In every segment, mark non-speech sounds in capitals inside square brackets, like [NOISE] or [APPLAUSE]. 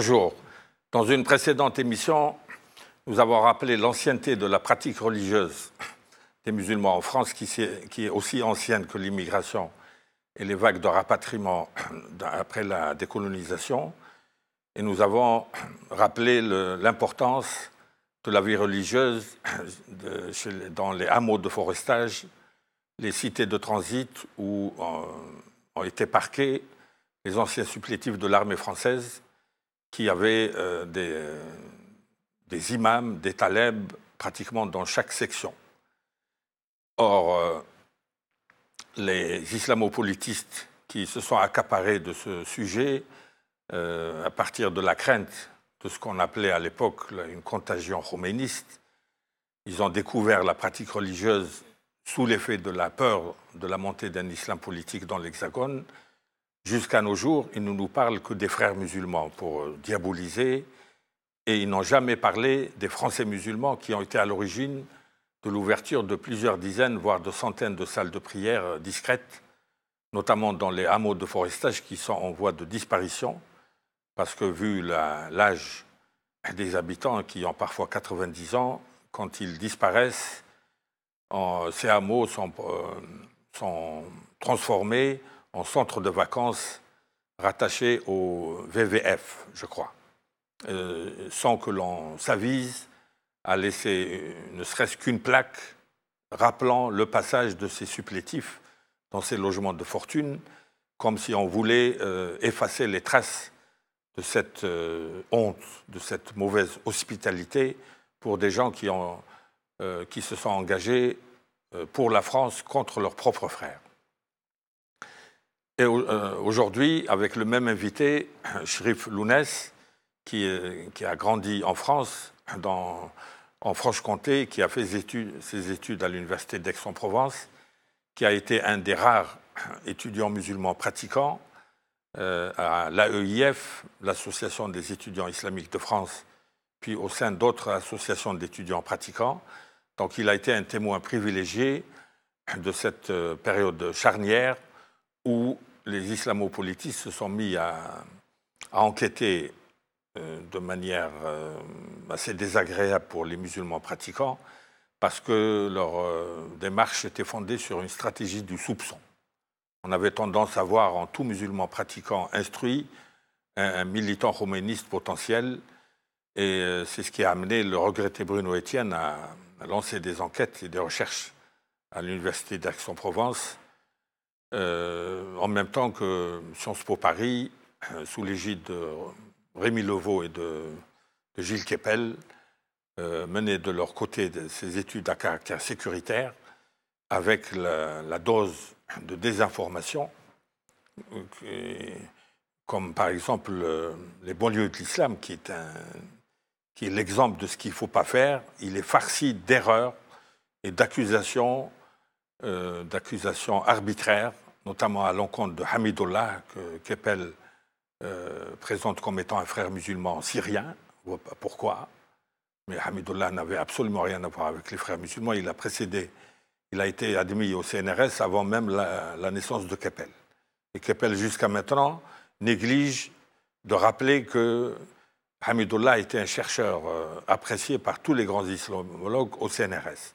Bonjour. Dans une précédente émission, nous avons rappelé l'ancienneté de la pratique religieuse des musulmans en France, qui, est aussi ancienne que l'immigration et les vagues de rapatriement [CLEARS THROAT] après la décolonisation. Et nous avons rappelé l'importance de la vie religieuse [CLEARS THROAT] dans les hameaux de forestage, les cités de transit où euh, ont été parqués les anciens supplétifs de l'armée française qui avait euh, euh, des, imams, des talebs, pratiquement dans chaque section. Or, euh, les islamopolitistes qui se sont accaparés de ce sujet, à partir de la crainte de ce qu'on appelait à l'époque une contagion roméniste, ils ont découvert la pratique religieuse sous l'effet de la peur de la montée d'un islam politique dans l'Hexagone, Jusqu'à nos jours, ils ne nous parlent que des frères musulmans pour euh, diaboliser, et ils n'ont jamais parlé des Français musulmans qui ont été à l'origine de l'ouverture de plusieurs dizaines, voire de centaines de salles de prière euh, discrètes, notamment dans les hameaux de forestage qui sont en voie de disparition, parce que vu l'âge des habitants qui ont parfois 90 ans, quand ils disparaissent, ces hameaux sont euh, transformés en centre de vacances rattaché au VVF, je crois, euh, sans que l'on s'avise à laisser euh, ne serait-ce qu'une plaque rappelant le passage de ces supplétifs dans ces logements de fortune, comme si on voulait euh, effacer les traces de cette honte, de cette mauvaise hospitalité pour des gens qui, qui se sont engagés pour la France contre leurs propres frères. Et euh, aujourd'hui, avec le même invité, [CLEARS THROAT] Shrif Lounès, qui, euh, qui, a grandi en France, dans, en Franche-Comté, qui a fait ses études à l'université d'Aix-en-Provence, qui a été un des rares [CLEARS THROAT] étudiants musulmans pratiquants euh, à l'AEIF, l'Association des étudiants islamiques de France, puis au sein d'autres associations d'étudiants pratiquants. Donc il a été un témoin privilégié de cette période charnière où les islamopolitistes se sont mis à, enquêter euh, de manière euh, assez désagréable pour les musulmans pratiquants parce que leur euh, démarche était fondée sur une stratégie du soupçon. On avait tendance à voir en tout musulman pratiquant instruit un, militant roméniste potentiel, et c'est ce qui a amené le regretté Bruno Etienne à lancer des enquêtes et des recherches à l'université d'Aix-en-Provence euh, en même temps que Sciences Po Paris, euh, sous l'égide de Rémi Levaux et de, Gilles Keppel, euh, menait de leur côté de ces études à caractère sécuritaire avec la, dose de désinformation, comme par exemple les banlieues de l'islam, qui est qui est l'exemple de ce qu'il ne faut pas faire, il est farci d'erreurs et d'accusations euh, d'accusations arbitraires, notamment à l'encontre de Hamidullah, que Keppel euh, présente comme étant un frère musulman syrien. On voit pas pourquoi. Mais Hamidullah n'avait absolument rien à voir avec les frères musulmans. Il a précédé, il a été admis au CNRS avant même la, naissance de Keppel. Et Keppel, jusqu'à maintenant, néglige de rappeler que Hamidullah était un chercheur euh, apprécié par tous les grands islamologues au CNRS.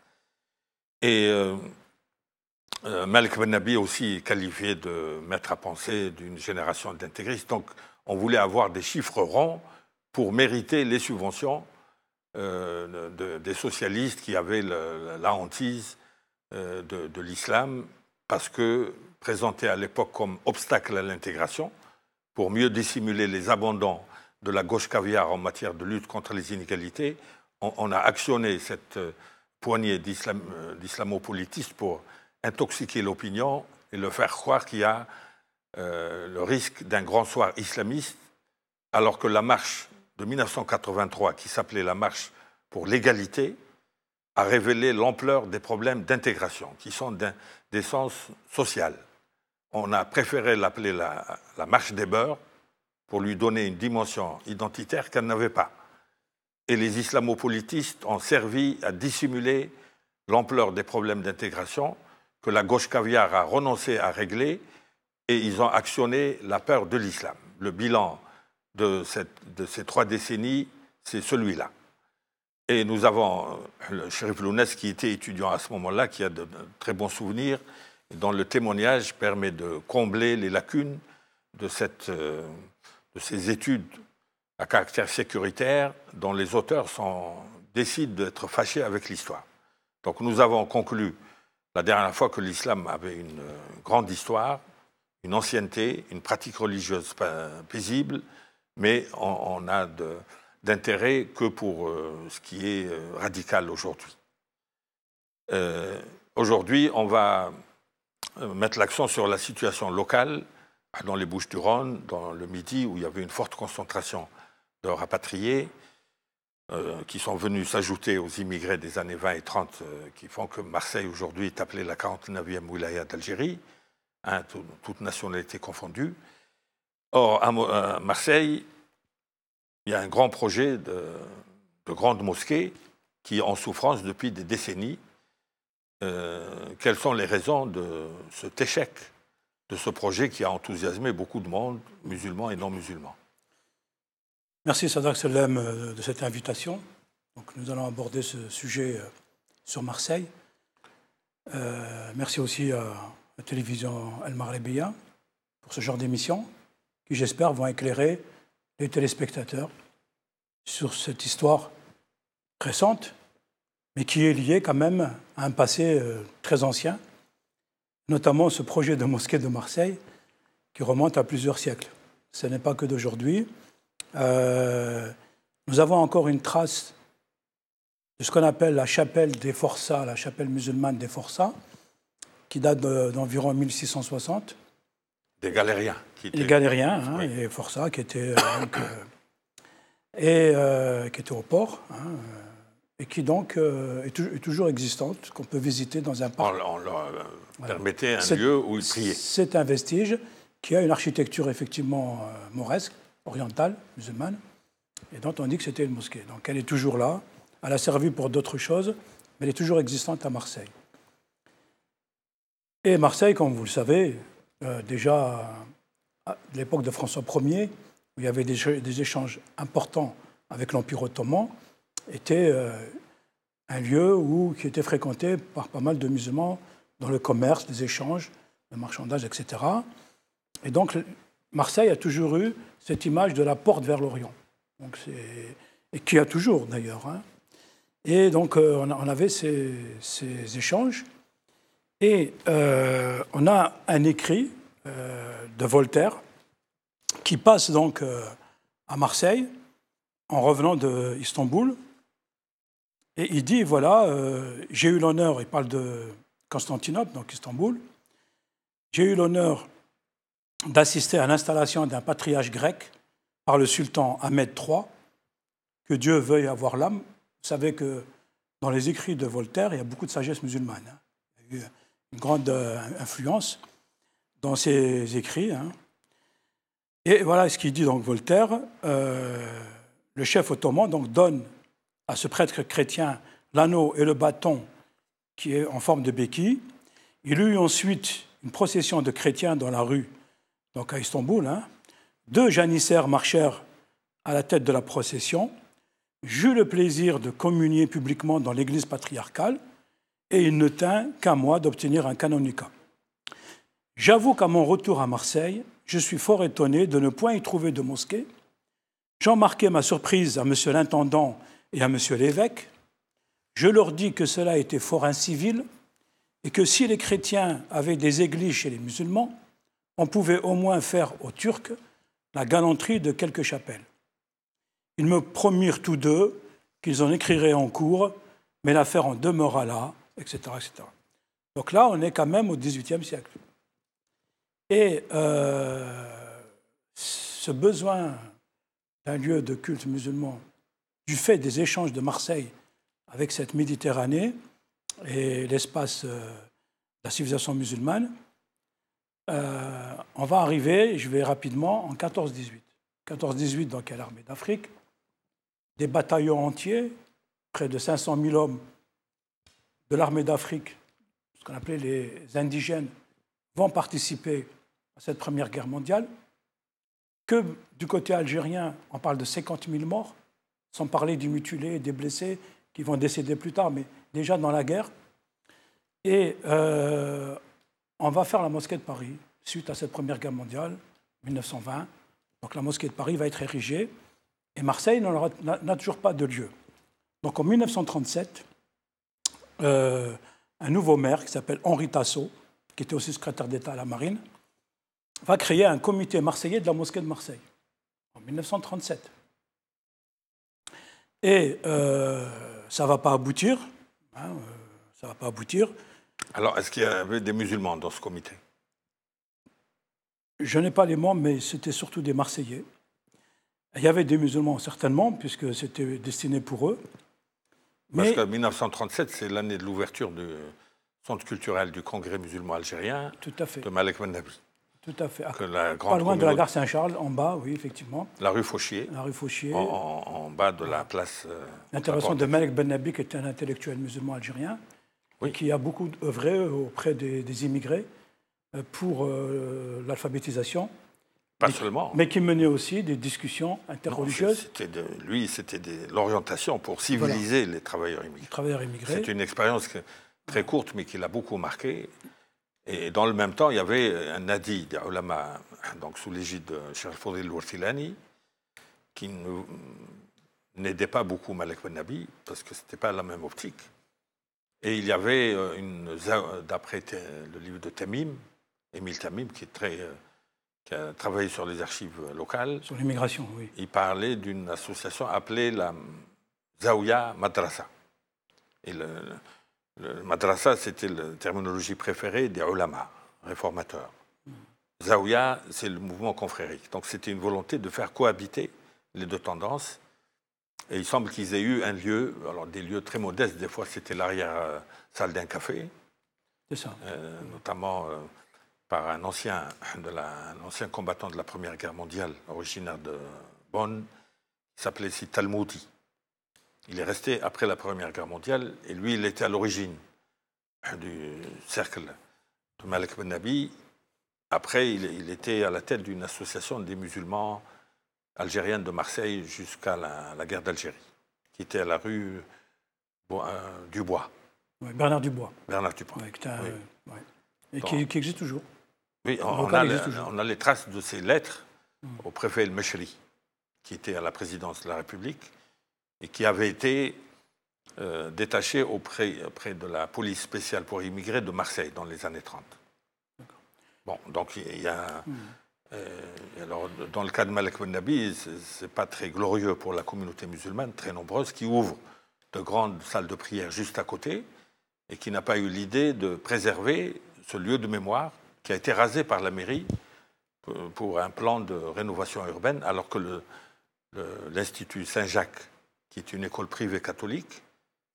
Et euh, Malik Benabi aussi qualifié de maître à penser d'une génération d'intégristes. Donc, on voulait avoir des chiffres ronds pour mériter les subventions euh, des socialistes qui avaient la hantise euh, de, l'islam, parce que présenté à l'époque comme obstacle à l'intégration, pour mieux dissimuler les abandons de la gauche caviar en matière de lutte contre les inégalités, on, a actionné cette poignée d'islamopolitistes pour intoxiquer l'opinion et le faire croire qu'il y a euh, le risque d'un grand soir islamiste, alors que la marche de 1983, qui s'appelait la marche pour l'égalité, a révélé l'ampleur des problèmes d'intégration, qui sont d'essence sociale. On a préféré l'appeler la, la, marche des beurs pour lui donner une dimension identitaire qu'elle n'avait pas. Et les islamopolitistes ont servi à dissimuler l'ampleur des problèmes d'intégration que la gauche caviar a renoncé à régler et ils ont actionné la peur de l'islam. Le bilan de, ces trois décennies, c'est celui-là. Et nous avons euh, le shérif Lounès qui était étudiant à ce moment-là, qui a de, très bons souvenirs, et dont le témoignage permet de combler les lacunes de, euh, ces études à caractère sécuritaire dont les auteurs décident d'être fâchés avec l'histoire. Donc nous avons conclu la dernière fois que l'islam avait une euh, grande histoire, une ancienneté, une pratique religieuse paisible, mais on, n'a a d'intérêt que pour euh, ce qui est euh, radical aujourd'hui. aujourd'hui, on va mettre l'accent sur la situation locale, dans les Bouches-du-Rhône, dans le Midi, où il y avait une forte concentration de rapatriés, euh, qui sont venus s'ajouter aux immigrés des années 20 et 30, euh, qui font que Marseille aujourd'hui est appelée la 49e wilaya d'Algérie, hein, toute, nationalité confondue. Or, à, euh, Marseille, il y a un grand projet de, grande grandes mosquées qui est en souffrance depuis des décennies. quelles sont les raisons de cet échec, de ce projet qui a enthousiasmé beaucoup de monde, musulmans et non musulmans Merci Sadak Selem euh, de cette invitation. Donc, nous allons aborder ce sujet euh, sur Marseille. Euh, merci aussi à la télévision El Maghrebia pour ce genre d'émission qui, j'espère, vont éclairer les téléspectateurs sur cette histoire récente, mais qui est liée quand même à un passé très ancien, notamment ce projet de mosquée de Marseille qui remonte à plusieurs siècles. Ce n'est pas que d'aujourd'hui. Euh, nous avons encore une trace de ce qu'on appelle la chapelle des forçats, la chapelle musulmane des forçats, qui date d'environ 1660. Des galériens. Qui étaient... Les galériens, hein, forçats qui étaient, euh, donc, euh, et, qui était au port, hein, et qui donc est, toujours existante, qu'on peut visiter dans un parc. On, leur permettait un lieu où ils priaient. C'est un vestige qui a une architecture effectivement mauresque, orientale, musulmane, et dont on dit que c'était une mosquée. Donc elle est toujours là, elle a servi pour d'autres choses, mais elle est toujours existante à Marseille. Et Marseille, comme vous le savez, euh, déjà à l'époque de François Ier, où il y avait des, des échanges importants avec l'Empire ottoman, était euh, un lieu où, qui était fréquenté par pas mal de musulmans dans le commerce, les échanges, le marchandage, etc. Et donc Marseille a toujours eu cette image de la porte vers l'Orient, et qui a toujours d'ailleurs. Hein. Et donc euh, on avait ces, échanges, et euh, on a un écrit euh, de Voltaire qui passe donc à Marseille en revenant de Istanbul, et il dit voilà, j'ai eu l'honneur, il parle de Constantinople, donc Istanbul, j'ai eu l'honneur d'assister à l'installation d'un patriarche grec par le sultan Ahmed III, que Dieu veuille avoir l'âme. Vous savez que dans les écrits de Voltaire, il y a beaucoup de sagesse musulmane. Hein. Il y a eu une grande euh, influence dans ses écrits. Hein. Et voilà ce qu'il dit donc Voltaire. Euh, le chef ottoman donc donne à ce prêtre chrétien l'anneau et le bâton qui est en forme de béquille. Il eut ensuite une procession de chrétiens dans la rue donc à Istanbul, hein, deux janissaires marchèrent à la tête de la procession. J'eus le plaisir de communier publiquement dans l'église patriarcale et il ne tint qu'à moi d'obtenir un canonicat. J'avoue qu'à mon retour à Marseille, je suis fort étonné de ne point y trouver de mosquée. J'en marquai ma surprise à M. l'intendant et à M. l'évêque. Je leur dis que cela était fort incivil et que si les chrétiens avaient des églises chez les musulmans, on pouvait au moins faire aux Turcs la galanterie de quelques chapelles. Ils me promirent tous deux qu'ils en écriraient en cours, mais l'affaire en demeura là, etc., etc. Donc là, on est quand même au XVIIIe siècle. Et euh, ce besoin d'un lieu de culte musulman, du fait des échanges de Marseille avec cette Méditerranée et l'espace euh, de la civilisation musulmane, euh, on va arriver, je vais rapidement, en 14-18. 14-18 dans quelle armée d'Afrique Des bataillons entiers, près de 500 000 hommes de l'armée d'Afrique, ce qu'on appelait les indigènes, vont participer à cette Première Guerre mondiale. Que du côté algérien, on parle de 50 000 morts, sans parler du et des blessés qui vont décéder plus tard, mais déjà dans la guerre. Et euh, on va faire la mosquée de Paris suite à cette Première Guerre mondiale, 1920. Donc la mosquée de Paris va être érigée et Marseille n'a toujours pas de lieu. Donc en 1937, euh, un nouveau maire qui s'appelle Henri Tassot, qui était aussi secrétaire d'État à la Marine, va créer un comité marseillais de la mosquée de Marseille en 1937. Et ça ne va pas aboutir. ça va pas aboutir. Hein, euh, alors, est-ce qu'il y avait des musulmans dans ce comité Je n'ai pas les membres, mais c'était surtout des Marseillais. Il y avait des musulmans, certainement, puisque c'était destiné pour eux. Parce que 1937, c'est l'année de l'ouverture du centre culturel du Congrès musulman algérien Tout à fait. de Malek Nabi. Tout à fait. Ah, pas loin de la gare Saint-Charles, en bas, oui, effectivement. La rue Fauchier. La rue Fauchier. En, bas de la place. Euh, L'intervention de Malek Ben Nabi, qui était un intellectuel musulman algérien qui a beaucoup œuvré auprès des, immigrés euh, pour euh, l'alphabétisation. Pas mais, seulement. Mais qui menait aussi des discussions interreligieuses. de, lui, c'était de l'orientation pour civiliser les travailleurs immigrés. Les travailleurs immigrés. C'est une expérience très courte, mais qui l'a beaucoup marqué. Et dans le même temps, il y avait un nadi d'Aulama, donc sous l'égide de Charles Fodil qui n'aidait pas beaucoup Malek Ben Nabi, parce que ce n'était pas la même optique. Et il y avait, euh, euh, d'après le livre de Tamim, Émile Tamim, euh, qui, a travaillé sur les archives locales. Sur l'immigration, oui. Il parlait d'une association appelée la Zaouya Madrasa. Et le, Madrasa, c'était la terminologie préférée des ulama, réformateurs. Hmm. c'est le mouvement confrérique. Donc c'était une volonté de faire cohabiter les deux tendances et il semble qu'ils aient eu un lieu, alors des lieux très modestes, des fois c'était l'arrière-salle d'un café. C'est ça. Euh, notamment euh, par un ancien, ancien combattant de la Première Guerre mondiale, originaire de Bonn, qui s'appelait Talmoudi. Il est resté après la Première Guerre mondiale et lui, il était à l'origine du cercle de Malik Ben Nabi. Après, il était à la tête d'une association des musulmans algérienne de Marseille jusqu'à la, guerre d'Algérie, qui était à la rue euh, Dubois. Bernard Dubois. Bernard Dubois. Euh, et qui, existe toujours. Oui, on, a, les traces de ses lettres hmm. au préfet El Mechri, qui était à la présidence de la République et qui avait été euh, détaché auprès, de la police spéciale pour immigrer de Marseille dans les années 30. Bon, donc il y a, hmm. Euh, alors, dans le cas de Malek Ben Nabi, ce n'est pas très glorieux pour la communauté musulmane, très nombreuse, qui ouvre de grandes salles de prière juste à côté et qui n'a pas eu l'idée de préserver ce lieu de mémoire qui a été rasé par la mairie pour un plan de rénovation urbaine, alors que l'Institut Saint-Jacques, qui est une école privée catholique,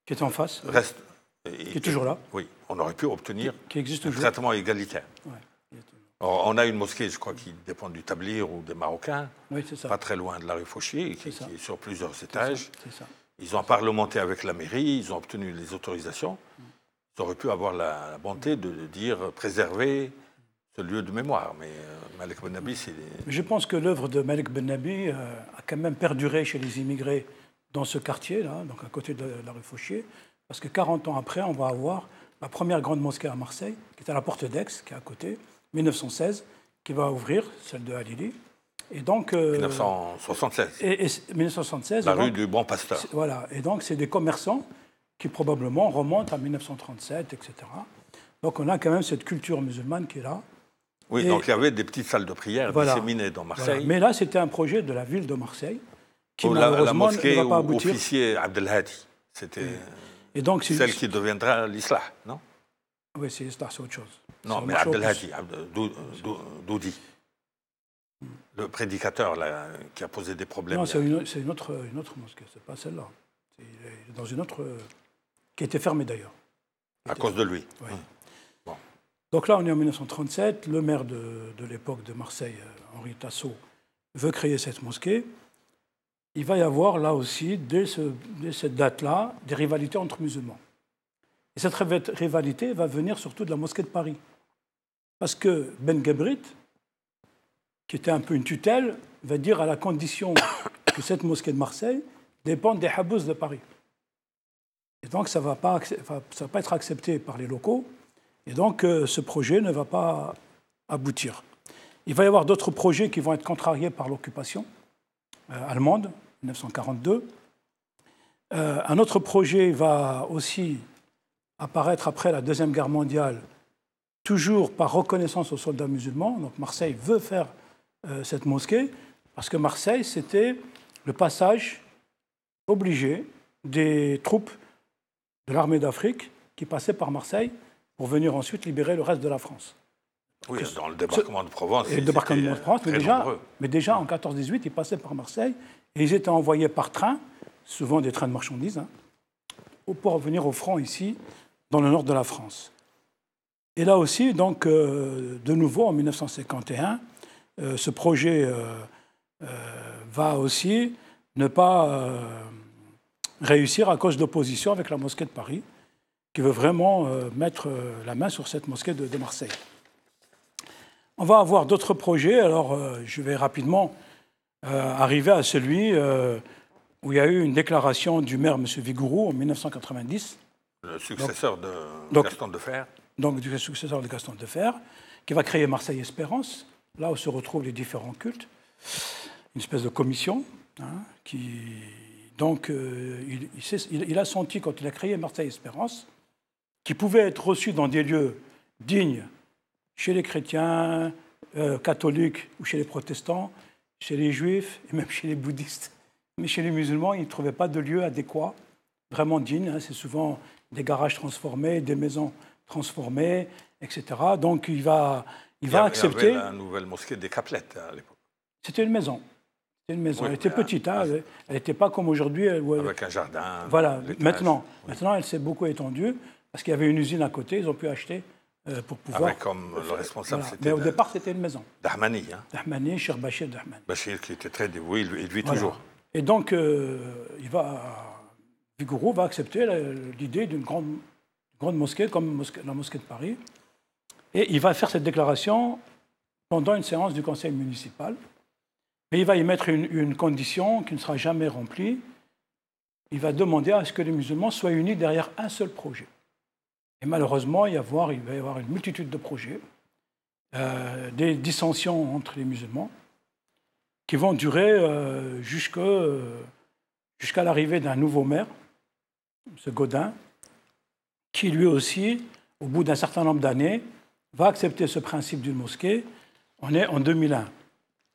qui est en face, reste. Qui est toujours là. Oui, on aurait pu obtenir un traitement égalitaire on a une mosquée, je crois, qui dépend du Tablir ou des Marocains, pas très loin de la rue Fauchier, qui, est sur plusieurs étages. Ils ont parlementé avec la mairie, ils ont obtenu les autorisations. Ils auraient pu avoir la, bonté de, dire préserver ce lieu de mémoire. Mais euh, Malik Benabi, c'est. Je pense que l'œuvre de Malik Benabi euh, a quand même perduré chez les immigrés dans ce quartier-là, donc à côté de la, rue Fauchier, parce que 40 ans après, on va avoir la première grande mosquée à Marseille, qui est à la porte d'Aix, qui est à côté. 1916 qui va ouvrir, celle de Halili. Et donc, 1976. Euh, et, et, 1976. La rue du Bon Pasteur. Voilà. Et donc, c'est des commerçants qui probablement remontent à 1937, etc. Donc, on a quand même cette culture musulmane qui est là. Oui, donc il y avait des petites salles de prière disséminées dans Marseille. Mais là, c'était un projet de la ville de Marseille qui, la, mosquée ne pas officier Abdelhadi, c'était et celle qui deviendra l'Islah, non Oui, c'est l'Islah, c'est autre chose. Non, mais Abdelhadi, euh, euh, Doudi, le prédicateur qui a posé des problèmes. Non, c'est une, autre, une autre mosquée, c'est pas celle-là. dans une autre. Euh, qui a été fermée d'ailleurs. À cause de lui Oui. Hum. Donc là, on est en 1937. Le maire de, l'époque de Marseille, Henri Tassot, veut créer cette mosquée. Il va y avoir là aussi, dès cette date-là, des rivalités entre musulmans. Et cette rivalité va venir surtout de la mosquée de Paris. Parce que Ben Gabrit, qui était un peu une tutelle, va dire à la condition [COUGHS] que cette mosquée de Marseille dépende des Habous de Paris. Et donc ça ne va, pas, être accepté par les locaux. Et donc euh, ce projet ne va pas aboutir. Il va y avoir d'autres projets qui vont être contrariés par l'occupation euh, allemande, 1942. Euh, un autre projet va aussi apparaître après la Deuxième Guerre mondiale, toujours par reconnaissance aux soldats musulmans. Donc Marseille veut faire euh, cette mosquée, parce que Marseille, c'était le passage obligé des troupes de l'armée d'Afrique qui passaient par Marseille pour venir ensuite libérer le reste de la France. Oui, dans le débarquement de Provence. le débarquement de mais déjà, mais déjà en 14-18, ils passaient par Marseille et ils étaient envoyés par train, souvent des trains de marchandises, hein, pour venir au front ici dans le nord de la France. Et là aussi, donc, euh, de nouveau, en 1951, euh, ce projet euh, va aussi ne pas réussir à cause d'opposition avec la mosquée de Paris, qui veut vraiment mettre la main sur cette mosquée de, de Marseille. On va avoir d'autres projets, alors je vais rapidement arriver à celui où il y a eu une déclaration du maire, M. Vigourou, en 1990 le successeur de Gaston Donc, du successeur de Gaston Fer, qui va créer Marseille Espérance, là où se retrouvent les différents cultes, une espèce de commission, hein, qui. Donc, euh, il, a senti, quand il a créé Marseille Espérance, qu'il pouvait être reçu dans des lieux dignes chez les chrétiens, euh, catholiques ou chez les protestants, chez les juifs et même chez les bouddhistes. Mais chez les musulmans, il ne trouvait pas de lieu adéquat, vraiment digne. Hein. C'est souvent des garages transformés, des maisons transformées, etc. Donc il va, il, va accepter. Il y avait la nouvelle mosquée des Caplettes hein, à l'époque. C'était une maison. C'était une maison. elle était petite. Hein. Ah, elle n'était pas comme aujourd'hui. Avec un jardin. Voilà. Maintenant, maintenant, elle s'est beaucoup étendue parce qu'il y avait une usine à côté. Ils ont pu acheter euh, pour pouvoir. Avec comme le responsable, Mais au départ, c'était une maison. Dahmani. Hein. Dahmani, cher Bachir Dahmani. Bachir qui était très dévoué, il vit toujours. Et donc, euh, il va Vigouroux va accepter l'idée d'une grande, mosquée comme la mosquée de Paris. Et il va faire cette déclaration pendant une séance du conseil municipal. Mais il va y mettre une, condition qui ne sera jamais remplie. Il va demander à ce que les musulmans soient unis derrière un seul projet. Et malheureusement, il, y va y avoir une multitude de projets, euh, des dissensions entre les musulmans, qui vont durer euh, euh, jusqu'à l'arrivée d'un nouveau maire, ce Godin, qui lui aussi, au bout d'un certain nombre d'années, va accepter ce principe d'une mosquée. On est en 2001.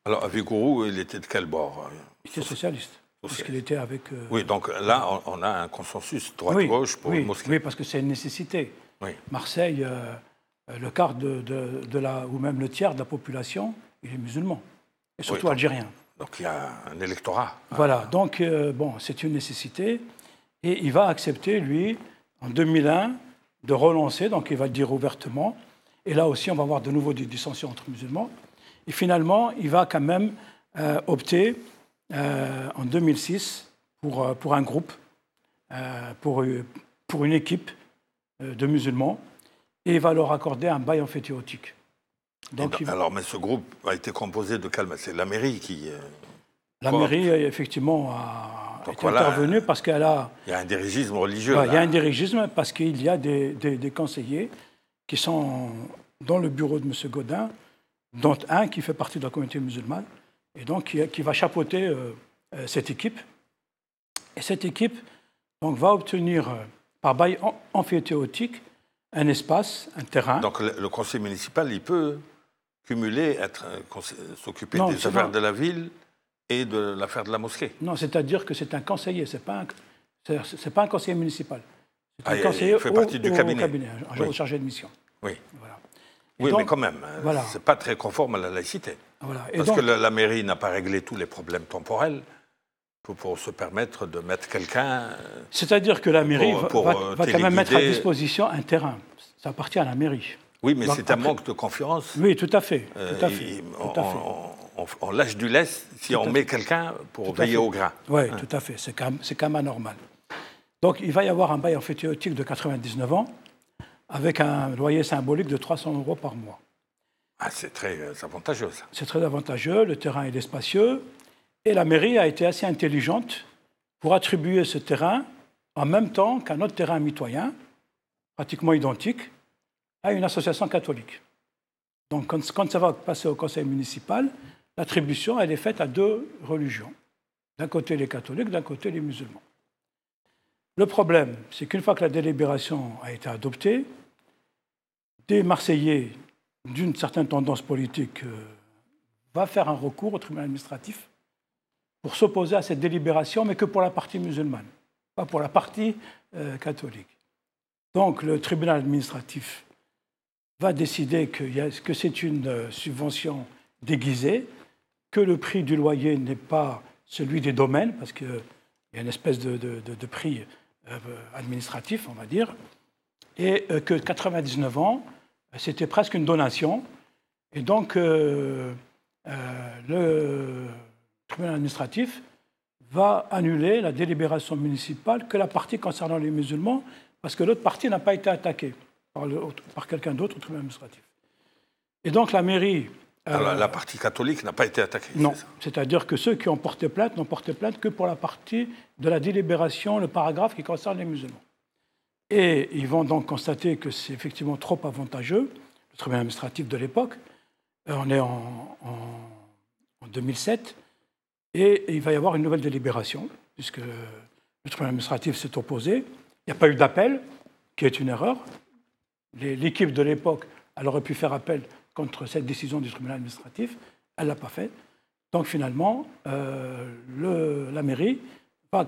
Alors, Gourou, il était de quel bord hein? Il était socialiste. était avec. Euh, oui, donc là, on a un consensus droite-gauche pour une mosquée. Oui, parce que c'est une nécessité. Marseille, euh, euh, le quart de, la. ou même le tiers de la population, il est musulman. Et surtout algérien. Donc il y a un électorat. Voilà, donc bon, c'est une nécessité. Et il va accepter, lui, en 2001, de relancer, donc il va le dire ouvertement. Et là aussi, on va avoir de nouveau des dissensions entre musulmans. Et finalement, il va quand même euh, opter euh, en 2006 pour, euh, pour un groupe, pour, pour une équipe de musulmans, et il va leur accorder un bail amphithéotique. Donc, Alors, mais ce groupe a été composé de calme. C'est la mairie qui. La mairie, effectivement, a est intervenue parce qu'elle a. Il y a un dirigisme religieux. il y a un dirigisme parce qu'il y a des, conseillers qui sont dans le bureau de M. Godin, dont un qui fait partie de la communauté musulmane, et donc qui, va chapeauter euh, euh, cette équipe. Et cette équipe donc, va obtenir, euh, par bail amphithéotique, un espace, un terrain. Donc le, conseil municipal, il peut cumuler, s'occuper des affaires de la ville et de l'affaire de la mosquée. Non, c'est-à-dire que c'est un conseiller, ce n'est pas, pas, un conseiller municipal. C'est un ah, conseiller il fait partie au, du cabinet. un chargé de mission. Oui. Voilà. Oui, mais quand même, hein, c'est ce n'est pas très conforme à la laïcité. Voilà. Parce que la, mairie n'a pas réglé tous les problèmes temporels pour, se permettre de mettre quelqu'un. Euh, c'est-à-dire que la mairie euh, va, quand même mettre à disposition un terrain. Ça appartient à la mairie. Oui, mais c'est un manque de confiance. Oui, tout à fait. Euh, tout à fait, on, lâche du lest si on met quelqu'un pour veiller au grain. Oui, hein. tout à fait. C'est quand, même, anormal. Donc, il va y avoir un bail emphytéotique de 99 ans avec un loyer symbolique de 300 euros par mois. Ah, c'est très euh, avantageux, ça. C'est très avantageux. Le terrain est spacieux. Et la mairie a été assez intelligente pour attribuer ce terrain en même temps qu'un autre terrain mitoyen, pratiquement identique, à une association catholique. Donc quand, ça va passer au conseil municipal, l'attribution, elle est faite à deux religions. D'un côté les catholiques, d'un côté les musulmans. Le problème, c'est qu'une fois que la délibération a été adoptée, des Marseillais d'une certaine tendance politique vont euh, va faire un recours au tribunal administratif pour s'opposer à cette délibération, mais que pour la partie musulmane, pas pour la partie euh, catholique. Donc le tribunal administratif va décider que c'est une euh, subvention déguisée, que le prix du loyer n'est pas celui des domaines, parce qu'il y a une espèce de, prix euh, administratif, on va dire, et euh, que 99 ans, c'était presque une donation. Et donc, euh, le tribunal administratif va annuler la délibération municipale que la partie concernant les musulmans, parce que l'autre partie n'a pas été attaquée par, par quelqu'un d'autre au tribunal administratif. Et donc la mairie ah, la euh, partie catholique n'a pas été attaquée. Non, c'est-à-dire que ceux qui ont porté plainte n'ont porté plainte que pour la partie de la délibération, le paragraphe qui concerne les musulmans. Et ils vont donc constater que c'est effectivement trop avantageux. Le tribunal administratif de l'époque, euh, on est en, en, 2007, et il va y avoir une nouvelle délibération, puisque le tribunal administratif s'est opposé. Il n'y a pas eu d'appel, qui est une erreur. L'équipe de l'époque, elle aurait pu faire appel contre cette décision du tribunal administratif. Elle ne l'a pas faite. Donc finalement, euh, le, la mairie va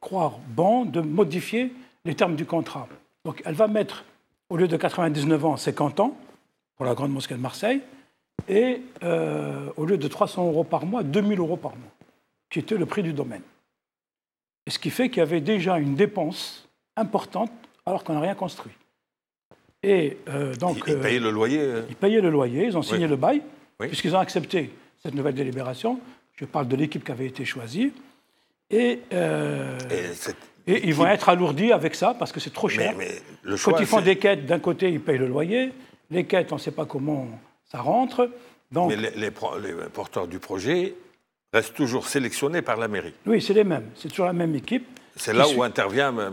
croire bon de modifier les termes du contrat. Donc elle va mettre, au lieu de 99 ans, 50 ans pour la Grande Mosquée de Marseille, et euh, au lieu de 300 euros par mois, 2000 euros par mois, qui était le prix du domaine. Et ce qui fait qu'il y avait déjà une dépense importante alors qu'on n'a rien construit. Et euh, donc. Ils, payaient le loyer euh. Ils payaient le loyer, ils ont signé le bail, puisqu'ils ont accepté cette nouvelle délibération. Je parle de l'équipe qui avait été choisie. Et, euh, et, ils vont être alourdis avec ça parce que c'est trop cher. Mais, le Quand ils font des quêtes, d'un côté, ils payent le loyer. Les quêtes, on ne sait pas comment ça rentre. Donc... Mais les, les, porteurs du projet restent toujours sélectionnés par la mairie. Oui, c'est les mêmes. C'est toujours la même équipe. C'est là où intervient M.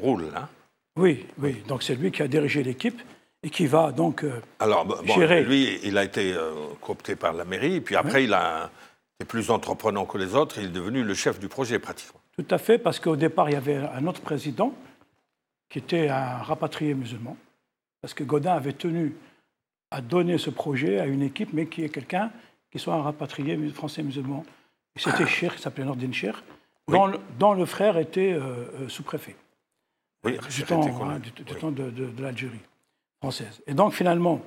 Roule. Hein oui, oui. Donc c'est lui qui a dirigé l'équipe et qui va donc euh, Alors, Lui, il a été euh, coopté par la mairie, et puis après, il a, est plus entreprenant que les autres, il est devenu le chef du projet pratiquement. Tout à fait, parce qu'au départ, il y avait un autre président qui était un rapatrié musulman, parce que Godin avait tenu à donner ce projet à une équipe, mais qui est quelqu'un qui soit un rapatrié français musulman. C'était ah. Cher, qui s'appelait Nordin Cher, dont, le frère était euh, sous-préfet du, temps, hein, de, de, l'Algérie française. Et donc finalement,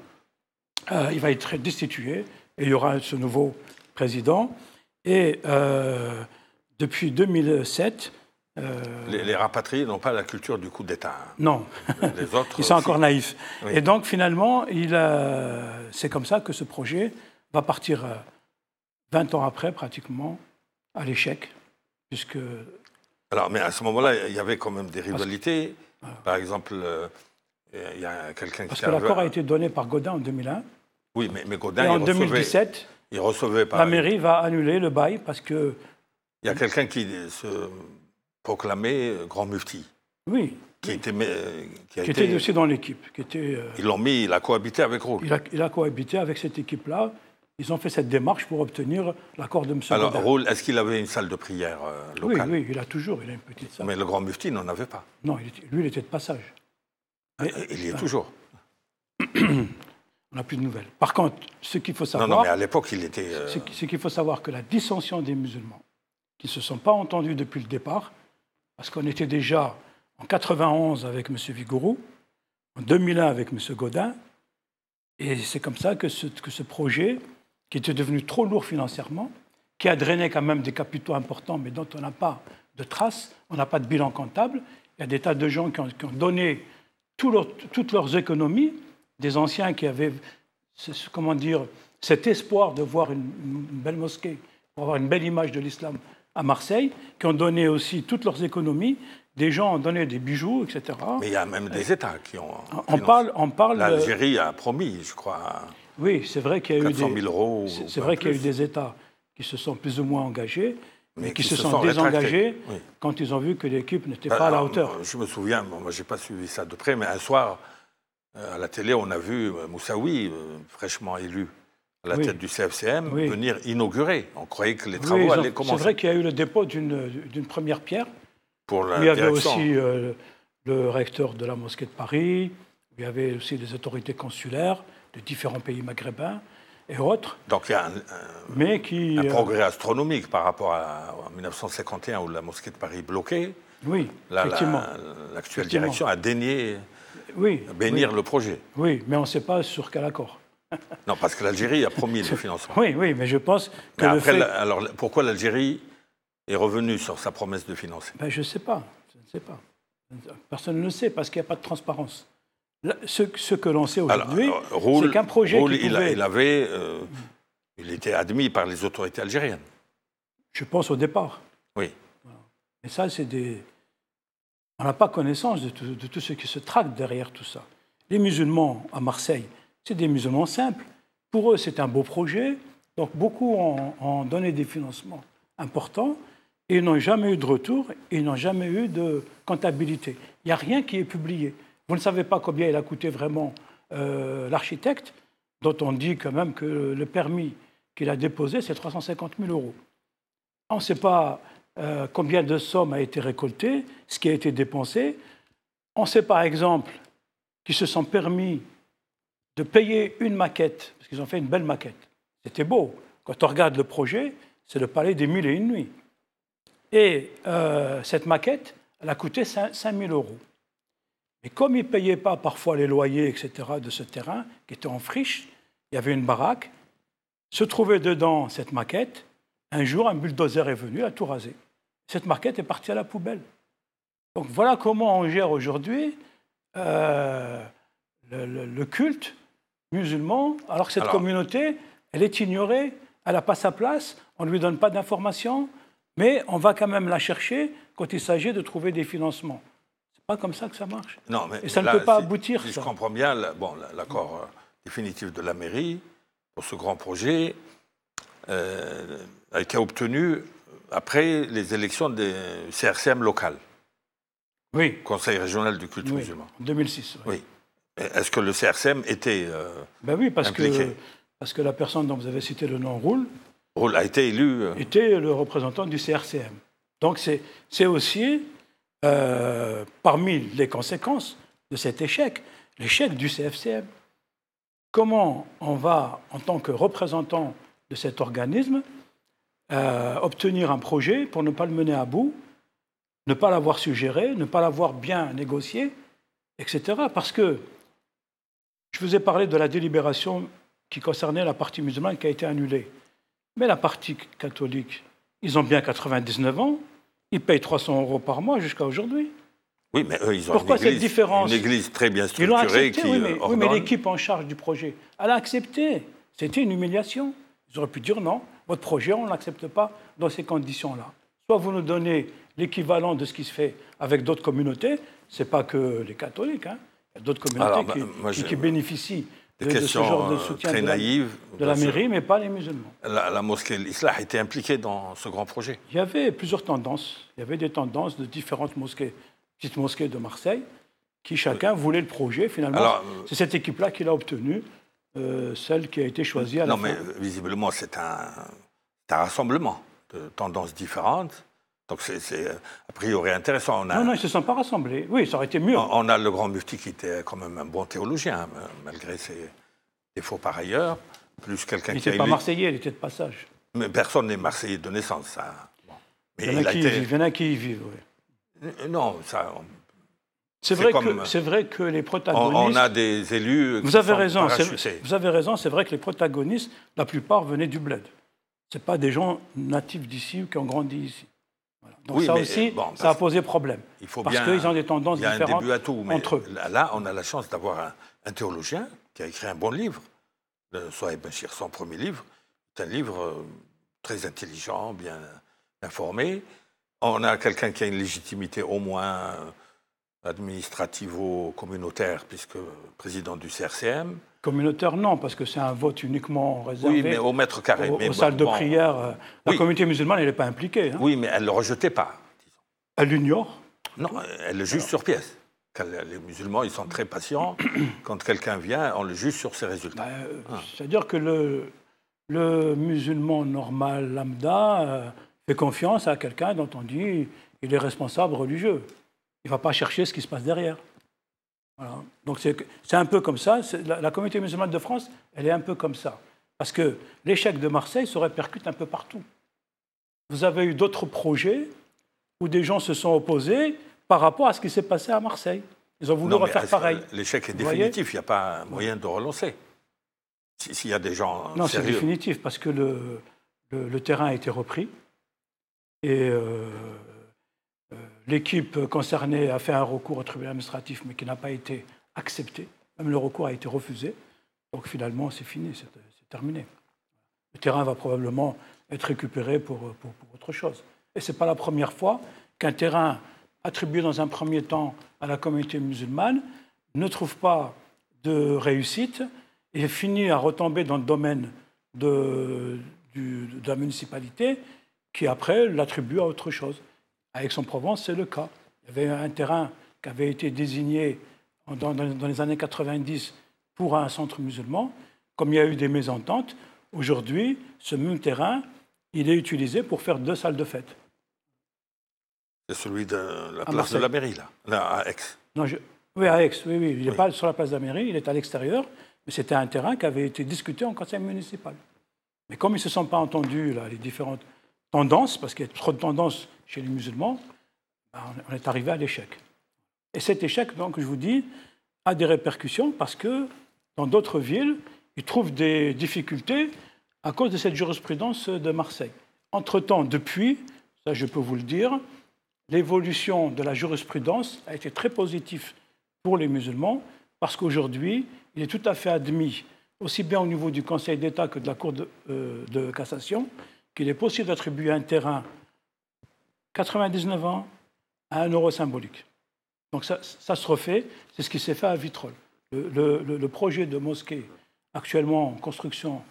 euh, il va être destitué et il y aura ce nouveau président. Et euh, depuis 2007... Euh, les, rapatriés n'ont pas la culture du coup d'État. Hein. Non. Les [LAUGHS] autres Ils sont encore naïfs. Et donc finalement, c'est comme ça que ce projet va partir 20 ans après pratiquement à l'échec, puisque alors, mais à ce moment-là, ah. il y avait quand même des rivalités. Ah. Par exemple, euh, il y a quelqu'un qui. Parce que l'accord a été donné par Godin en 2001. Oui, mais, Godin. en 2017, il recevait la mairie va annuler le bail parce que. Il y a quelqu'un qui se proclamait grand mufti. Oui. Qui, Était, qui, était, aussi dans l'équipe. Euh, Ils l'ont mis, il a cohabité avec Roule. il a cohabité avec cette équipe-là ils ont fait cette démarche pour obtenir l'accord de M. Alors, est-ce qu'il avait une salle de prière euh, locale oui, oui, il a toujours, une petite salle. Mais le grand mufti n'en avait pas. Non, lui, il était de passage. Ah, il y est ah. toujours. [CLEARS THROAT] On n'a plus de nouvelles. Par contre, ce qu'il faut savoir. Non, non, mais à l'époque, il était. Euh, ce qu'il faut savoir, que la dissension des musulmans, qui ne se sont pas entendus depuis le départ, parce qu'on était déjà en 91 avec M. Vigourou, en 2001 avec M. Godin, et c'est comme ça que que ce projet qui était devenu trop lourd financièrement, qui a drainé quand même des capitaux importants, mais dont on n'a pas de traces, on n'a pas de bilan comptable. Il y a des tas de gens qui ont, donné toutes leurs économies, des anciens qui avaient, comment dire, cet espoir de voir une, belle mosquée, pour avoir une belle image de l'islam à Marseille, qui ont donné aussi toutes leurs économies. Des gens ont donné des bijoux, etc. Mais il y a même des États qui ont. On parle, on parle. L'Algérie a promis, je crois. Oui, c'est vrai qu'il y a eu des, c'est vrai qu'il y eu des États qui se sont plus ou moins engagés, mais, qui, se, sont, désengagés quand ils ont vu que l'équipe n'était bah, pas à la hauteur. Euh, je me souviens, moi j'ai pas suivi ça de près, mais un soir euh, à la télé, on a vu euh, Moussaoui fraîchement élu à la tête du CFCM venir inaugurer. On croyait que les travaux allaient commencer. C'est vrai qu'il y a eu le dépôt d'une première pierre. Pour la il y avait aussi le recteur de la mosquée de Paris. Il y avait aussi des autorités consulaires de différents pays maghrébins et autres. Donc il y a un, mais qui, un euh, progrès astronomique par rapport à, 1951 où la mosquée de Paris bloquée. Oui, effectivement. L'actuelle direction a daigné oui, bénir le projet. Oui, mais on ne sait pas sur quel accord. [LAUGHS] non, parce que l'Algérie a promis le financement. Oui, oui, mais je pense que. le après, alors pourquoi l'Algérie est revenue sur sa promesse de financer ben, Je sais pas. Je ne sais pas. Personne ne le sait parce qu'il n'y a pas de transparence ce, que l'on sait aujourd'hui, euh, c'est qu'un projet qui pouvait... il, avait, euh, il était admis par les autorités algériennes. Je pense au départ. Oui. Mais ça, c'est des... On n'a pas connaissance de tout, ce qui se traque derrière tout ça. Les musulmans à Marseille, c'est des musulmans simples. Pour eux, c'est un beau projet. Donc beaucoup ont, donné des financements importants et ils n'ont jamais eu de retour, ils n'ont jamais eu de comptabilité. Il n'y a rien qui est publié. Vous ne savez pas combien il a coûté vraiment euh, l'architecte, dont on dit quand même que le permis qu'il a déposé, c'est 350 000 euros. On ne sait pas euh, combien de sommes a été récoltée, ce qui a été dépensé. On sait par exemple qu'ils se sont permis de payer une maquette, parce qu'ils ont fait une belle maquette. C'était beau. Quand on regarde le projet, c'est le palais des mille et une nuits. Et euh, cette maquette, elle a coûté 5 000 euros. Et comme ils ne payaient pas parfois les loyers, etc., de ce terrain, qui était en friche, il y avait une baraque, se trouvait dedans cette maquette. Un jour, un bulldozer est venu, a tout rasé. Cette maquette est partie à la poubelle. Donc voilà comment on gère aujourd'hui euh, le, culte musulman, alors que cette communauté, elle est ignorée, elle n'a pas sa place, on ne lui donne pas d'informations, mais on va quand même la chercher quand il s'agit de trouver des financements pas comme ça que ça marche. Non, mais et ça ne peut pas aboutir. ça. je comprends bien, bon, l'accord euh, définitif de la mairie pour ce grand projet, euh, qui a obtenu euh, après les élections des CRCM local. Oui. Conseil régional du culte musulman. En 2006. Oui. Est-ce que le CRCM était euh, ben oui, parce que, parce que la personne dont vous avez cité le nom, Roule, a été élu. Était le représentant du CRCM. Donc c'est aussi euh, parmi les conséquences de cet échec, l'échec du CFCM. Comment on va, en tant que représentant de cet organisme, euh, obtenir un projet pour ne pas le mener à bout, ne pas l'avoir suggéré, ne pas l'avoir bien négocié, etc. Parce que je vous ai parlé de la délibération qui concernait la partie musulmane qui a été annulée. Mais la partie catholique, ils ont bien 99 ans, ils payent 300 euros par mois jusqu'à aujourd'hui. Oui, mais eux, ils ont Pourquoi une, église, cette différence très bien structurée. qui euh, oui, mais, l'équipe en charge du projet, elle a accepté. C'était une humiliation. Ils auraient pu dire non, votre projet, on ne l'accepte pas dans ces conditions-là. Soit vous nous donnez l'équivalent de ce qui se fait avec d'autres communautés, ce n'est pas que les catholiques, hein. il y a d'autres communautés qui, bénéficient des de, questions ce genre de euh, très naïves. De la, mairie, mais pas les musulmans. La, mosquée mosquée, a été impliquée dans ce grand projet. Il y avait plusieurs tendances. Il y avait des tendances de différentes mosquées, petites mosquées de Marseille, qui chacun euh, voulait le projet. Finalement, euh, c'est cette équipe-là qui l'a obtenue, celle qui a été choisie à non, la Non, mais visiblement, c'est un rassemblement de tendances différentes donc c'est euh, a priori intéressant. non, non, ils ne se sont pas rassemblés. Oui, ça aurait été mieux. On, a le grand mufti qui était quand même un bon théologien, hein, malgré ses défauts par ailleurs, plus quelqu'un qui... Il n'était pas marseillais, il était de passage. Mais personne n'est marseillais de naissance, ça. Hein. il, y en a, qui y vivent, oui. Euh, non, ça... C'est vrai, que les protagonistes. On, a des élus. Vous avez raison. Vous avez raison. C'est vrai que les protagonistes, la plupart venaient du bled. C'est pas des gens natifs d'ici ou qui ont grandi ici ça aussi, euh, ça a posé problème. Il faut parce qu'ils ont des tendances différentes tout, entre eux. Là, on a la chance d'avoir un, théologien qui a écrit un bon livre. Soit et Benchir, son premier livre, c'est un livre euh, très intelligent, bien informé. On a quelqu'un qui a une légitimité au moins euh, administrativo-communautaire, puisque président du CRCM. Communautaire, non, parce que c'est un vote uniquement réservé oui, mais au mètre carré, aux, salles de prière. Euh, la communauté musulmane, elle n'est pas impliquée. Hein. Oui, mais elle ne le rejetait pas. Elle l'ignore Non, elle le juge sur pièce. Les musulmans, ils sont très patients. [CLEARS THROAT] Quand quelqu'un vient, on le juge sur ses résultats. Bah, euh, ah. C'est-à-dire que le, musulman normal, lambda, euh, fait confiance à quelqu'un dont on dit il est responsable religieux. Il ne va pas chercher ce qui se passe derrière. Donc c'est un peu comme ça. La, communauté musulmane de France, elle est un peu comme ça. Parce que l'échec de Marseille se répercute un peu partout. Vous avez eu d'autres projets où des gens se sont opposés par rapport à ce qui s'est passé à Marseille. Ils ont voulu refaire pareil. L'échec est définitif, il n'y a pas moyen de relancer. S'il y a des gens. Non, c'est définitif parce que le, terrain a été repris. Et. Euh, L'équipe concernée a fait un recours au tribunal administratif, mais qui n'a pas été accepté. Même le recours a été refusé. Donc finalement, c'est fini, c'est terminé. Le terrain va probablement être récupéré pour, autre chose. Et ce n'est pas la première fois qu'un terrain attribué dans un premier temps à la communauté musulmane ne trouve pas de réussite et finit à retomber dans le domaine de, de la municipalité qui après l'attribue à autre chose. Aix-en-Provence, c'est le cas. Il y avait un terrain qui avait été désigné dans, les années 90 pour un centre musulman. Comme il y a eu des mésententes, aujourd'hui, ce même terrain, il est utilisé pour faire deux salles de fête. C'est celui de la place de la mairie, là, à Aix. Non, Oui, à Aix, oui, oui. Il n'est pas sur la place de la mairie, il est à l'extérieur, mais c'était un terrain qui avait été discuté en conseil municipal. Mais comme ils ne se sont pas entendus, là, les différentes tendances, parce qu'il y a trop de tendances chez les musulmans, ben, on est arrivé à l'échec. Et cet échec, donc, je vous dis, a des répercussions parce que dans d'autres villes, ils trouvent des difficultés à cause de cette jurisprudence de Marseille. Entre-temps, depuis, ça je peux vous le dire, l'évolution de la jurisprudence a été très positive pour les musulmans parce qu'aujourd'hui, il est tout à fait admis, aussi bien au niveau du Conseil d'État que de la Cour de, euh, de cassation, qu'il est possible d'attribuer un terrain 99 ans à un euro symbolique. Donc ça, se refait, c'est ce qui s'est fait à Vitrolles. Le, projet de mosquée actuellement en construction,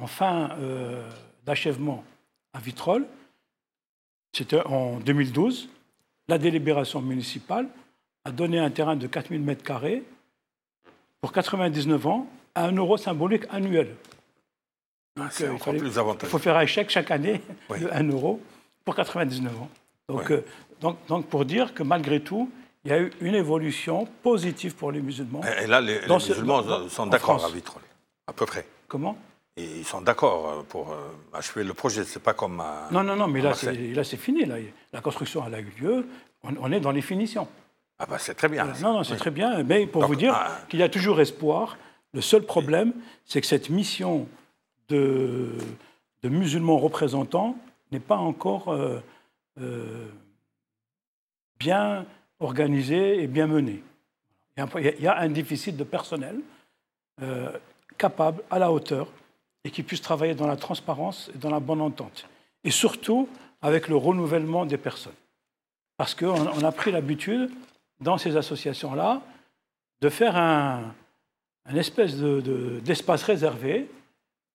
en fin euh, d'achèvement à Vitrolles, c'était en 2012. La délibération municipale a donné un terrain de 4000 m carrés pour 99 ans à un euro symbolique annuel. Ah, euh, il, faut faire un chèque chaque année de 1 euro pour 99 ans. Euh, donc, donc, pour dire que malgré tout, il y a eu une évolution positive pour les musulmans. Et, là, les, musulmans euh, sont d'accord à à peu près. Comment ils sont d'accord euh, pour achever le projet, c'est pas comme... non, non, non, mais là c'est fini, la construction elle a eu lieu, on, est dans les finitions. Ah bah c'est très bien. non, non, c'est très bien, mais pour vous dire ah. qu'il y a toujours espoir, le seul problème, c'est que cette mission de musulmans représentants n'est pas encore euh, euh, bien organisé et bien mené. Il y a un déficit de personnel euh, capable, à la hauteur, et qui puisse travailler dans la transparence et dans la bonne entente. Et surtout avec le renouvellement des personnes. Parce qu'on a pris l'habitude, dans ces associations-là, de faire un, espèce d'espace réservé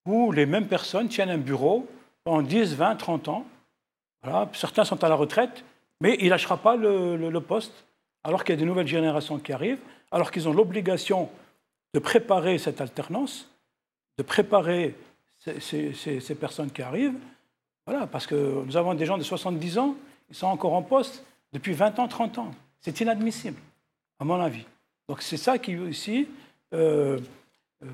où les mêmes personnes tiennent un bureau en 10, 20, 30 ans. Certains sont à la retraite, mais il ne lâchera pas le, poste, alors qu'il y a des nouvelles générations qui arrivent, alors qu'ils ont l'obligation de préparer cette alternance, de préparer ces, personnes qui arrivent. Voilà, parce que nous avons des gens de 70 ans, ils sont encore en poste depuis 20 ans, 30 ans. C'est inadmissible, à mon avis. Donc c'est ça qui aussi, euh, euh,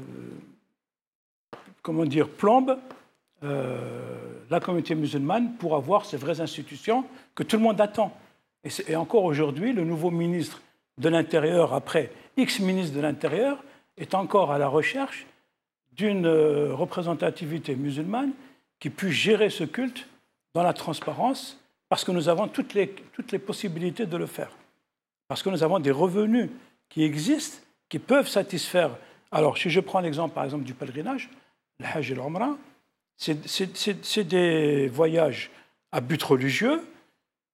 comment dire, plombe euh, la communauté musulmane pour avoir ces vraies institutions que tout le monde attend. Et, encore aujourd'hui, le nouveau ministre de l'Intérieur, après X ministre de l'Intérieur, est encore à la recherche d'une euh, représentativité musulmane qui puisse gérer ce culte dans la transparence, parce que nous avons toutes les, possibilités de le faire. Parce que nous avons des revenus qui existent, qui peuvent satisfaire. Alors, si je prends l'exemple, par exemple, du pèlerinage, le Hajj et c'est des voyages à but religieux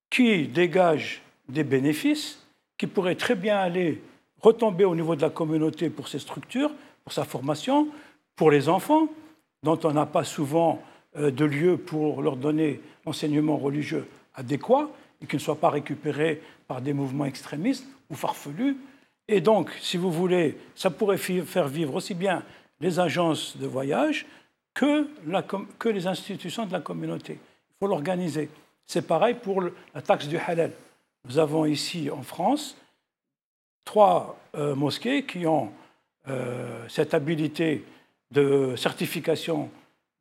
qui dégagent des bénéfices qui pourraient très bien aller retomber au niveau de la communauté pour ses structures, pour sa formation, pour les enfants, dont on n'a pas souvent euh, de lieu pour leur donner l'enseignement religieux adéquat et qui ne soient pas récupérés par des mouvements extrémistes ou farfelus. Et donc, si vous voulez, ça pourrait faire vivre aussi bien les agences de voyage, que, les institutions de la communauté. Il faut l'organiser. C'est pareil pour la taxe du halal. Nous avons ici en France trois euh, mosquées qui ont euh, cette habilité de certification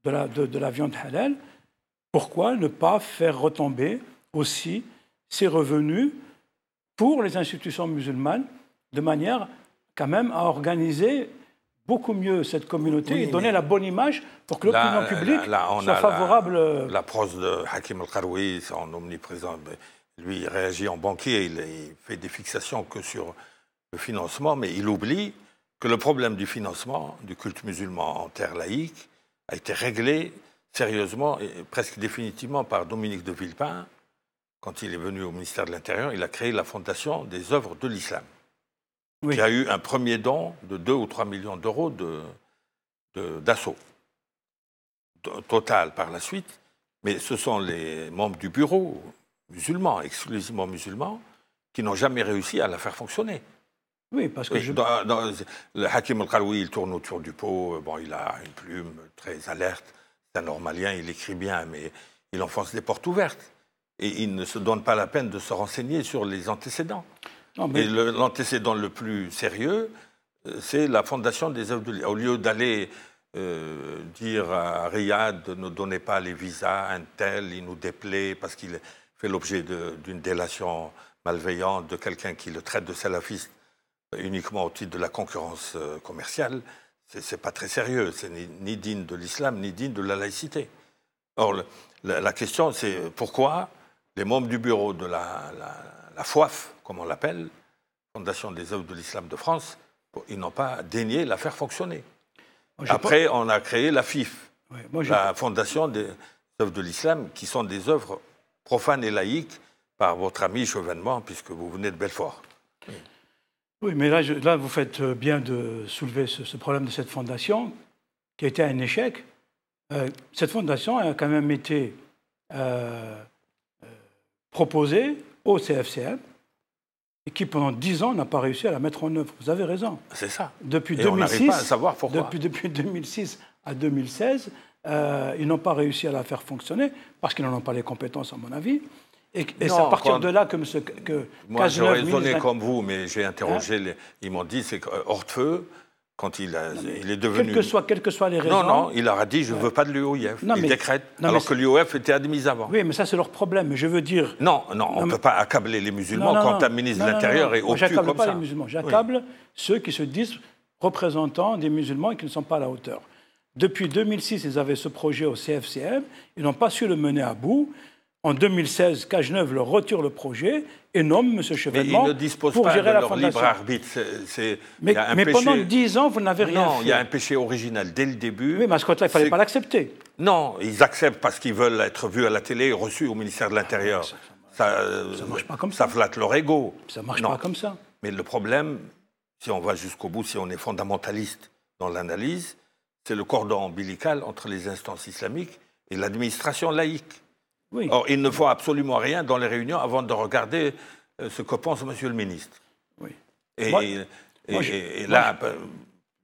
de la, de la viande halal. Pourquoi ne pas faire retomber aussi ces revenus pour les institutions musulmanes de manière quand même à organiser beaucoup mieux cette communauté et donner la bonne image pour que l'opinion publique soit favorable. Euh, la, prose de Hakim Al-Qaroui, en omniprésent, lui, il réagit en banquier, il, il, fait des fixations que sur le financement, mais il oublie que le problème du financement du culte musulman en terre laïque a été réglé sérieusement et presque définitivement par Dominique de Villepin. Quand il est venu au ministère de l'Intérieur, il a créé la Fondation des œuvres de l'islam. Il qui a eu un premier don de 2 ou 3 millions d'euros d'assaut total par la suite. Mais ce sont les membres du bureau, musulmans, exclusivement musulmans, qui n'ont jamais réussi à la faire fonctionner. Oui, parce que le Hakim al il tourne autour du pot. Euh, bon, il a une plume très alerte. C'est un normalien, il écrit bien, mais il enfonce les portes ouvertes. Et il ne se donne pas la peine de se renseigner sur les antécédents mais... l'antécédent le, plus sérieux, euh, c'est la fondation des Abdoulis. Au lieu d'aller euh, dire à Riyad ne donnez pas les visas à un tel, il nous déplaît parce qu'il fait l'objet d'une délation malveillante de quelqu'un qui le traite de salafiste uniquement au titre de la concurrence euh, commerciale, c'est pas très sérieux. C'est n'est ni, digne de l'islam, ni digne de la laïcité. Or, la, question, c'est pourquoi les membres du bureau de la la FOIF, comme on l'appelle, Fondation des œuvres de l'islam de France, ils n'ont pas daigné la faire fonctionner. Après, on a créé la FIF, la Fondation des œuvres de l'islam, qui sont des œuvres profanes et laïques par votre ami Chevenement, puisque vous venez de Belfort. Oui, mais là, vous faites euh, bien de soulever ce, problème de cette fondation, qui a été un échec. Euh, cette fondation a quand même été euh, proposée au CFCM et qui, pendant dix ans, n'a pas réussi à la mettre en œuvre. Vous avez raison. C'est ça. Depuis 2006, à Depuis, 2006 à 2016, euh, ils n'ont pas réussi à la faire fonctionner parce qu'ils n'en ont pas les compétences, à mon avis. Et, c'est à partir de là que ce Que moi, j'aurais donné comme vous, mais j'ai interrogé. Hein les, ils m'ont dit c'est euh, hors de feu quand il, il est devenu. Quelles que soient les raisons. Non, non, il leur a dit je ne veux pas de l'UOIF. Il décrète. alors que l'UOIF était admise avant. Oui, mais ça, c'est leur problème. Je veux dire. Non, non, on ne peut pas accabler les musulmans quand un ministre de l'Intérieur est obtus comme ça. J'accable pas les musulmans. J'accable ceux qui se disent représentants des musulmans et qui ne sont pas à la hauteur. Depuis 2006, ils avaient ce projet au CFCM. Ils n'ont pas su le mener à bout. En 2016, Cageneuve leur retire le projet et nomme M. Chevènement pour pas de leur Libre arbitre. mais, pendant dix ans, vous n'avez rien fait. Non, il y a un péché original dès le début. mais à ce là il ne fallait pas l'accepter. Non, ils acceptent parce qu'ils veulent être vus à la télé et reçus au ministère de l'Intérieur. ça, ne euh, marche, pas comme ça. Ça flatte leur ego. Ça marche pas comme ça. Mais le problème, si on va jusqu'au bout, si on est fondamentaliste dans l'analyse, c'est le cordon ombilical entre les instances islamiques et l'administration laïque. Or, il ne faut absolument rien dans les réunions avant de regarder euh, ce que pense Monsieur le ministre. Oui. Et, là, ben,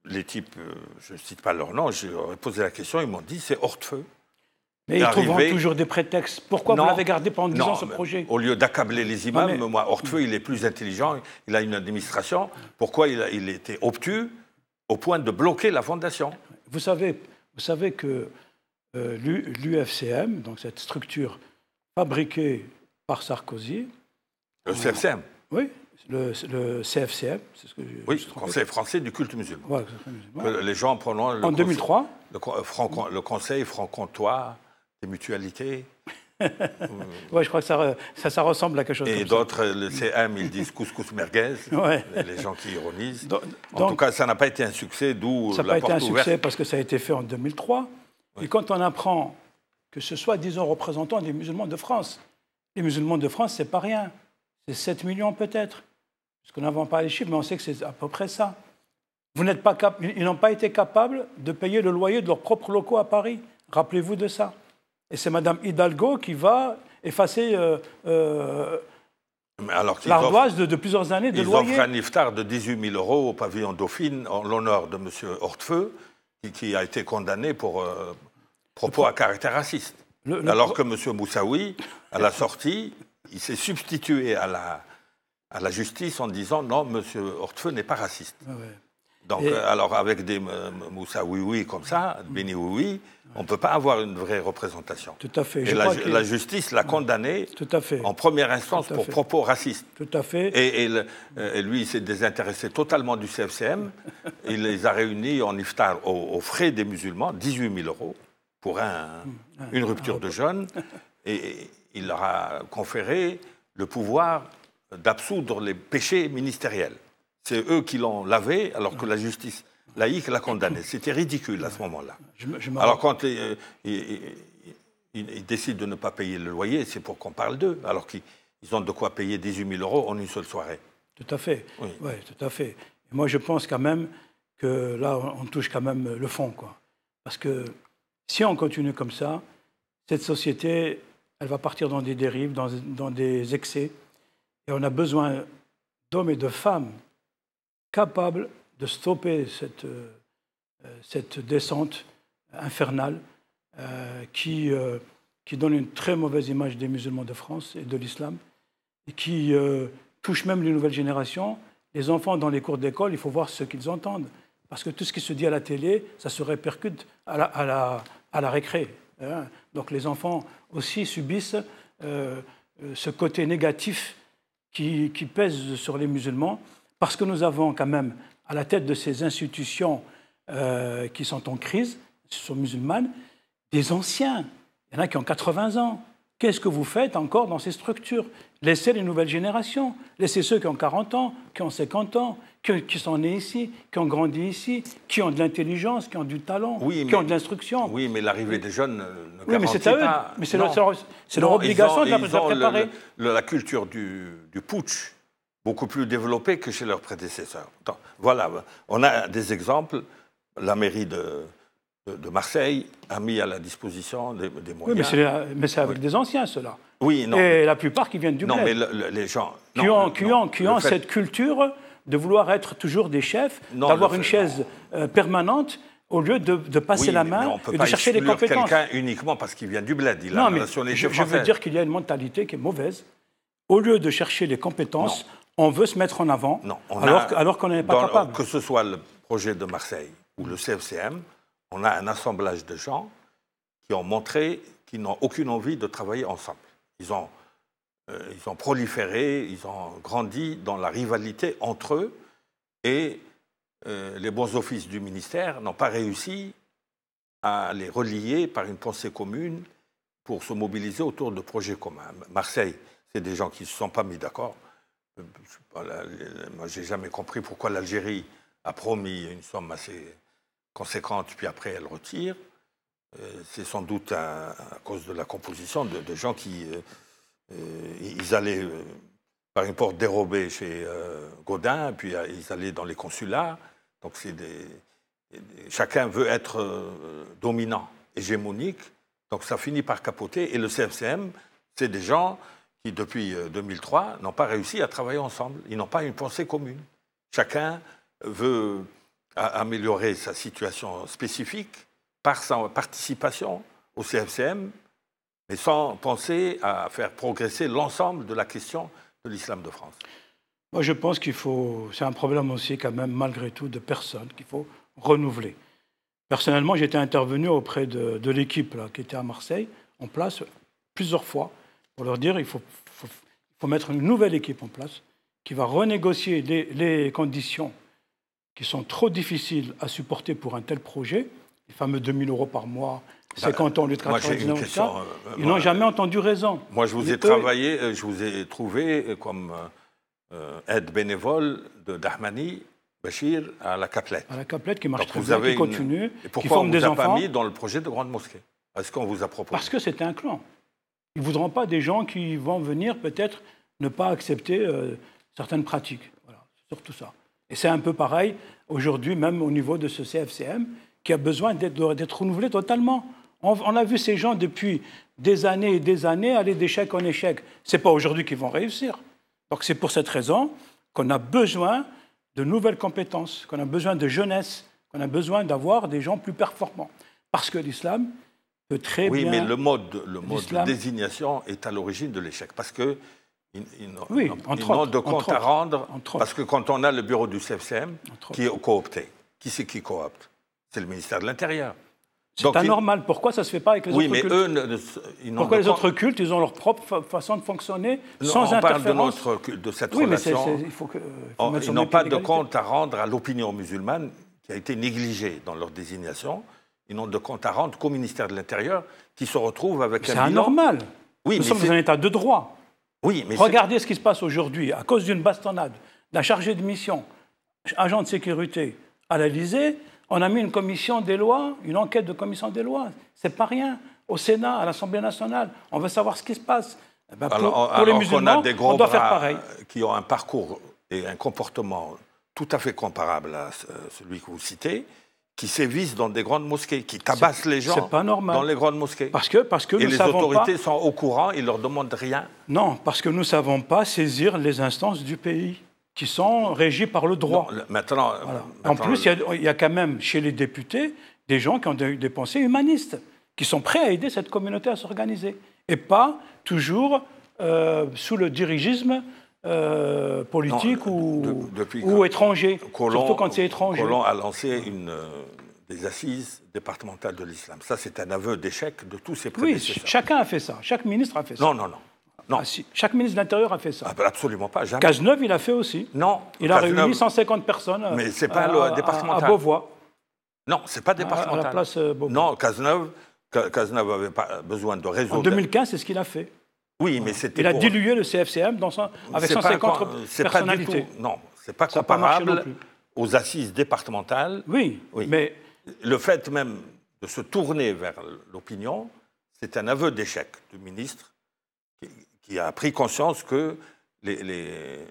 les types, euh, je ne cite pas leur nom, j'ai posé la question, ils m'ont dit c'est hors de feu. Mais ils toujours des prétextes. Pourquoi vous l'avez gardé pendant 10 ans, ce projet Au lieu d'accabler les imams, non, feu, il est plus intelligent, il a une administration. Pourquoi il, il était obtus au point de bloquer la fondation Vous savez, vous savez que euh, l'UFCM, donc cette structure fabriquée par Sarkozy. Le CFCM Oui, le, le CFCM, c'est ce que je Oui, Conseil français du culte musulman. les gens prononcent. En 2003 le, euh, le Conseil franc-comtois des mutualités. [LAUGHS] oui, je crois que ça, ça, ressemble à quelque chose. Et d'autres, le CM, ils disent couscous merguez, [LAUGHS] les gens qui ironisent. en tout cas, ça n'a pas été un succès, d'où la porte ouverte. Ça n'a pas été un succès parce que ça a été fait en 2003. Et quand on apprend que ce soit, disons, représentant des musulmans de France, les musulmans de France, c'est pas rien. C'est 7 millions peut-être. Parce qu'on n'avons pas les chiffres, mais on sait que c'est à peu près ça. Vous n'êtes pas Ils n'ont pas été capables de payer le loyer de leurs propres locaux à Paris. Rappelez-vous de ça. Et c'est Madame Hidalgo qui va effacer euh, l'ardoise de, plusieurs années de ils loyer. Ils un iftar de 18 000 euros au pavillon Dauphine en l'honneur de M. Hortefeux, qui, a été condamné pour, euh, Propos à caractère raciste. Alors que M. Moussaoui, à la sortie, il s'est substitué à la, justice en disant non, M. Hortefeux n'est pas raciste. Donc, euh, alors avec des euh, moussaoui oui comme ça, Béni oui on ne peut pas avoir une vraie représentation. Tout à fait. Et la, justice l'a condamné Tout à fait. en première instance pour propos racistes. Tout à fait. Euh, et, lui, il s'est désintéressé totalement du CFCM. [LAUGHS] il les a réunis en iftar aux, frais des musulmans, 18 000 euros pour hein. hmm. une rupture de jeunes, [LAUGHS] et il leur a conféré le pouvoir d'absoudre les péchés ministériels. C'est eux qui l'ont lavé, alors que hmm. la justice laïque l'a condamné. C'était ridicule à ce moment-là. Alors quand ils euh, euh, il, décident de ne pas payer le loyer, c'est pour qu'on parle d'eux, alors qu'ils ont de quoi payer 18 000 euros en une seule soirée. Tout à fait. Oui, tout à fait. Et moi, je pense quand même que là, on touche quand même le fond, quoi. Parce que si on continue comme ça, cette société, elle va partir dans des dérives, dans, des excès. Et on a besoin d'hommes et de femmes capables de stopper cette, euh, descente infernale euh, euh, qui, donne une très mauvaise image des musulmans de France et de l'islam, et qui touche même les nouvelles générations. Les enfants dans les cours d'école, il faut voir ce qu'ils entendent. Parce que tout ce qui se dit à la télé, ça se répercute à la, à récré. Hein. Donc les enfants aussi subissent euh, euh, ce côté négatif qui, pèse sur les musulmans, parce que nous avons quand même à la tête de ces institutions euh, qui sont en crise, qui sont musulmanes, des anciens. Il y en a qui ont 80 ans. Qu'est-ce que vous faites encore dans ces structures Laissez les nouvelles générations, laissez ceux qui ont 40 ans, qui ont 50 ans, qui, sont nés ici, qui ont grandi ici, qui ont de l'intelligence, qui ont du talent, qui ont de l'instruction. Oui, mais l'arrivée des jeunes euh, ne oui, mais c'est à eux. c'est leur, obligation de la, préparer. la culture du, putsch beaucoup plus développée que chez leurs prédécesseurs. voilà, on a des exemples. La mairie de, Marseille a mis à la disposition des, moyens. Oui, mais c'est avec des anciens, ceux-là. Oui, non. Et la plupart qui viennent du Non, mais les gens... qui ont, cette culture de vouloir être toujours des chefs, d'avoir une chaise euh, permanente au lieu de, passer la main on et de pas chercher des compétences. quelqu'un uniquement parce qu'il vient du bled. Il non, mais je, je veux dire qu'il y a une mentalité qui est mauvaise. Au lieu de chercher des compétences, on veut se mettre en avant alors, a, alors qu'on n'est pas capable. Que ce soit le projet de Marseille ou le CFCM, on a un assemblage de gens qui ont montré qu'ils n'ont aucune envie de travailler ensemble. Ils ont euh, ils ont proliféré, ils ont grandi dans la rivalité entre eux et euh, les bons offices du ministère n'ont pas réussi à les relier par une pensée commune pour se mobiliser autour de projets communs. Marseille, c'est des gens qui ne se sont pas mis d'accord. Euh, moi, j'ai jamais compris pourquoi l'Algérie a promis une somme assez conséquente, puis après elle retire. C'est sans doute à, cause de la composition de, gens qui euh, ils allaient euh, par une porte dérobée chez euh, Gaudin, puis ils allaient dans les consulats. Donc chacun veut être dominant, hégémonique. Donc ça finit par capoter. Et le CFCM, c'est des gens qui, depuis 2003, n'ont pas réussi à travailler ensemble. Ils n'ont pas une pensée commune. Chacun veut améliorer sa situation spécifique par sa participation au CFCM mais sans penser à faire progresser l'ensemble de la question de l'islam de France Moi, je pense qu'il faut. C'est un problème aussi, quand même, malgré tout, de personnes qu'il faut renouveler. Personnellement, j'étais intervenu auprès de, l'équipe qui était à Marseille, en place, plusieurs fois, pour leur dire qu'il faut, mettre une nouvelle équipe en place qui va renégocier les, les, conditions qui sont trop difficiles à supporter pour un tel projet, les fameux 2000 euros par mois, c'est bah, quand on 99 euh, ils n'ont jamais entendu raison. Moi, je vous ai travaillé, euh, je vous ai trouvé euh, comme euh, aide bénévole de Dahmani Bachir à la Caplette. À la Caplette qui marche très bien, qui continue, pourquoi qui forme vous des a enfants. pas mis dans le projet de grande mosquée Est-ce qu'on vous a proposé Parce que c'était un clan. Ils ne voudront pas des gens qui vont venir peut-être ne pas accepter certaines pratiques. Voilà, surtout ça. Et c'est un peu pareil aujourd'hui, même au niveau de ce CFCM, qui a besoin d'être renouvelé totalement. On, a vu ces gens depuis des années et des années aller d'échec en échec. Ce n'est pas aujourd'hui qu'ils vont réussir. Donc c'est pour cette raison qu'on a besoin de nouvelles compétences, qu'on a besoin de jeunesse, qu'on a besoin d'avoir des gens plus performants. Parce que l'islam peut très bien... Oui, mais le mode, de désignation est à l'origine de l'échec. Parce que ils, n'ont de compte à rendre parce que quand on a le bureau du CFCM qui est coopté, qui c'est qui coopte C'est le ministère de l'Intérieur. C'est anormal. Pourquoi ça ne se fait pas avec les autres cultes Pourquoi les autres cultes, ils ont leur propre façon de fonctionner sans sans on parle de, notre, de cette oui, relation. ils n'ont pas de compte à rendre à l'opinion musulmane qui a été négligée dans leur désignation. Ils n'ont de compte à rendre qu'au ministère de l'Intérieur qui se retrouve avec un. C'est anormal. Oui, Nous sommes dans un état de droit. Oui, mais Regardez ce qui se passe aujourd'hui. À cause d'une bastonnade d'un chargé de mission, agent de sécurité à l'Elysée, on a mis une commission des lois, une enquête de commission des lois. C'est pas rien. Au Sénat, à l'Assemblée nationale, on veut savoir ce qui se passe. Eh ben, pour, les musulmans, on, a des gros pareil. Euh, qui ont un parcours et un comportement tout à fait comparable à euh, celui que vous citez, qui sévissent dans des grandes mosquées, qui tabassent les gens pas dans les grandes mosquées. Parce que, parce que et les autorités sont au courant, ils ne leur demandent rien. Non, parce que nous ne savons pas saisir les instances du pays qui sont régis par le droit. maintenant, en plus, il y, a quand même chez les députés des gens qui ont des, pensées humanistes, qui sont prêts à aider cette communauté à s'organiser, et pas toujours euh, sous le dirigisme euh, politique ou, ou étranger, surtout quand c'est étranger. a lancé une, euh, des assises départementales de l'islam. Ça, c'est un aveu d'échec de tous ces prédécesseurs. Oui, chacun a fait ça. Chaque ministre a fait ça. Non, non, non. Non. Ah, Chaque ministre de l'Intérieur a fait ça. Ah, ben, absolument pas, jamais. Cazeneuve, il a fait aussi. Non. Il a réuni 150 personnes euh, Mais c'est pas à, départemental. À, à Beauvois. Non, c'est pas départemental. À, la place euh, Beauvois. Non, Cazeneuve, Cazeneuve avait pas besoin de réseau. En 2015, c'est ce qu'il a fait. Oui, mais c'était. Il a dilué le CFCM avec 150 pas, C'est Pas du tout, non, c'est pas ça comparable pas aux assises départementales. Oui, oui, mais le fait même de se tourner vers l'opinion, c'est un aveu d'échec du ministre qui a pris conscience que les,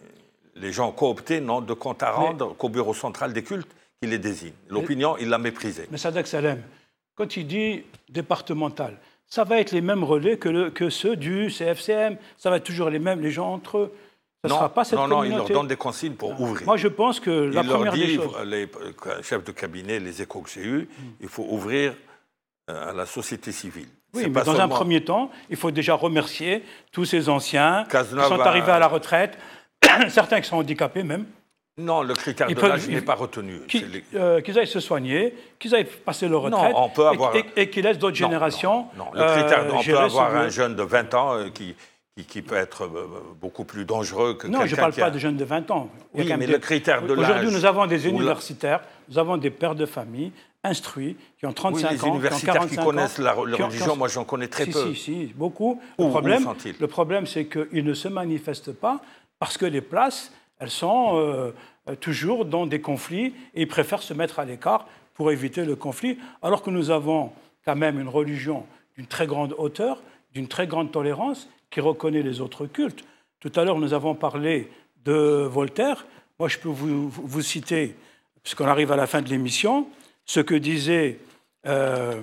gens cooptés n'ont de compte à rendre qu'au bureau central des cultes qui les désigne. L'opinion, il l'a méprisée. Mais Sadak Salem, quand il dit départemental, ça va être les mêmes relais que, ceux du CFCM, ça va être toujours les mêmes, les gens entre eux. Ça non, sera pas cette non, non, ils leur donne des consignes pour ouvrir. Moi, je pense que la il première leur dit, des les euh, chefs de cabinet, les échos que j'ai eus, hmm. il faut ouvrir euh, à la société civile. Oui, mais dans un premier temps, il faut déjà remercier tous ces anciens qui sont arrivés à la retraite, [COUGHS] certains qui sont handicapés même. Non, le critère de l'âge n'est pas retenu. Euh, qu'ils aillent se soigner, qu'ils aillent passer leur retraite et, qu'ils laissent d'autres générations. Non, le euh, critère, euh, on peut avoir un jeune de 20 ans euh, qui, qui, peut être beaucoup plus dangereux que Non, je ne parle pas de jeunes de 20 ans. Oui, mais le critère de l'âge. Aujourd'hui, nous avons des universitaires, nous avons des pères de famille, instruits, qui ont 35 ans, universitaires qui, ont 45 qui connaissent ans, la, religion, moi j'en connais très peu. Si, si, beaucoup. Où, le problème, le problème c'est qu'ils ne se manifestent pas parce que les places, elles sont euh, toujours dans des conflits et ils préfèrent se mettre à l'écart pour éviter le conflit, alors que nous avons quand même une religion d'une très grande hauteur, d'une très grande tolérance, qui reconnaît les autres cultes. Tout à l'heure, nous avons parlé de Voltaire. Moi, je peux vous, vous citer, puisqu'on arrive à la fin de l'émission, ce que disait euh,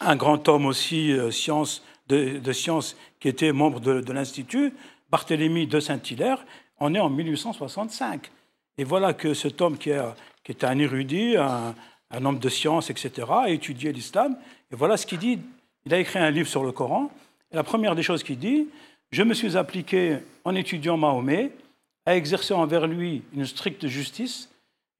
un grand homme aussi euh, science, de, science qui était membre de, l'Institut, Barthélemy de Saint-Hilaire, on est en 1865. Et voilà que cet homme qui, était un érudit, un, homme de science, etc., a étudié l'islam. Et voilà ce qu'il dit. Il a écrit un livre sur le Coran. Et la première des choses qu'il dit, je me suis appliqué en étudiant Mahomet à exercer envers lui une stricte justice.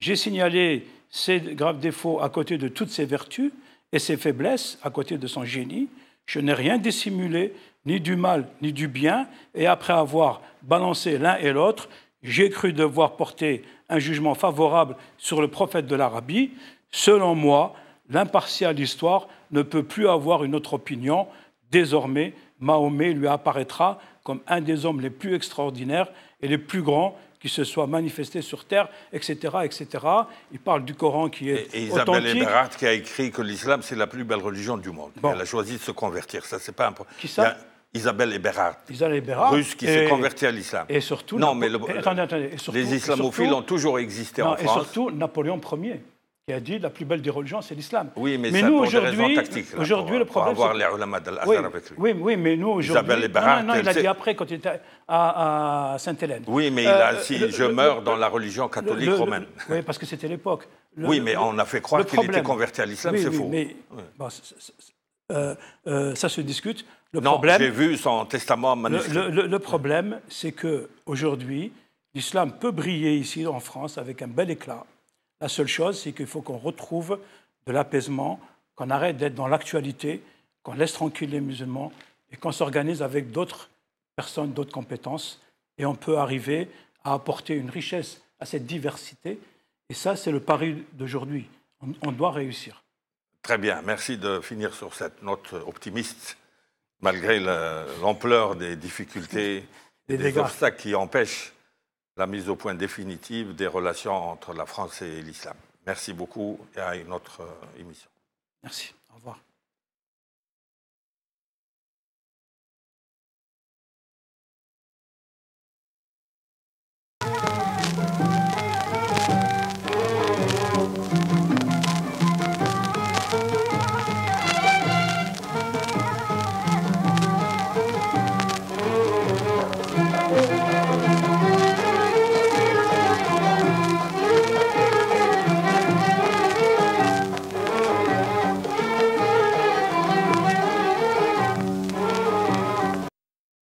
J'ai signalé ses graves défauts à côté de toutes ses vertus et ses faiblesses à côté de son génie. Je n'ai rien dissimulé, ni du mal, ni du bien, et après avoir balancé l'un et l'autre, j'ai cru devoir porter un jugement favorable sur le prophète de l'Arabie. Selon moi, l'impartial histoire ne peut plus avoir une autre opinion. Désormais, Mahomet lui apparaîtra comme un des hommes les plus extraordinaires et les plus grands qui se soit manifesté sur terre, etc., etc. Il parle du Coran qui est et, Isabelle Eberhardt qui a écrit que l'islam c'est la plus belle religion du monde. Elle a choisi de se convertir. Ça c'est pas problème. – Qui ça Isabelle Eberhardt, Isabelle russe qui s'est convertie à l'islam. Et surtout, non, mais attendez, attendez, les islamophiles ont toujours existé en France. Et surtout Napoléon Ier qui a dit la plus belle des religions, c'est l'islam. Oui, mais, nous, aujourd'hui, aujourd'hui le problème. Pour avoir les ulamas d'Al-Azhar avec lui. Oui, mais nous, aujourd'hui. Non, non, non il a dit après quand il était à, Sainte-Hélène. Oui, mais il a, si euh, je meurs dans la religion catholique romaine. oui, parce que c'était l'époque. Oui, mais on a fait croire qu'il était converti à l'islam, c'est c'est oui, Mais, euh, euh, ça se discute. Le non, j'ai vu son testament manuscrit. Le, problème, c'est qu'aujourd'hui, l'islam peut briller ici en France avec un bel éclat. La seule chose, c'est qu'il faut qu'on retrouve de l'apaisement, qu'on arrête d'être dans l'actualité, qu'on laisse tranquille les musulmans et qu'on s'organise avec d'autres personnes, d'autres compétences. Et on peut arriver à apporter une richesse à cette diversité. Et ça, c'est le pari d'aujourd'hui. On, doit réussir. Très bien. Merci de finir sur cette note optimiste, malgré l'ampleur des difficultés et des obstacles qui empêchent la mise au point définitive des relations entre la France et l'islam. Merci beaucoup et à une autre euh, émission. Merci. Au revoir.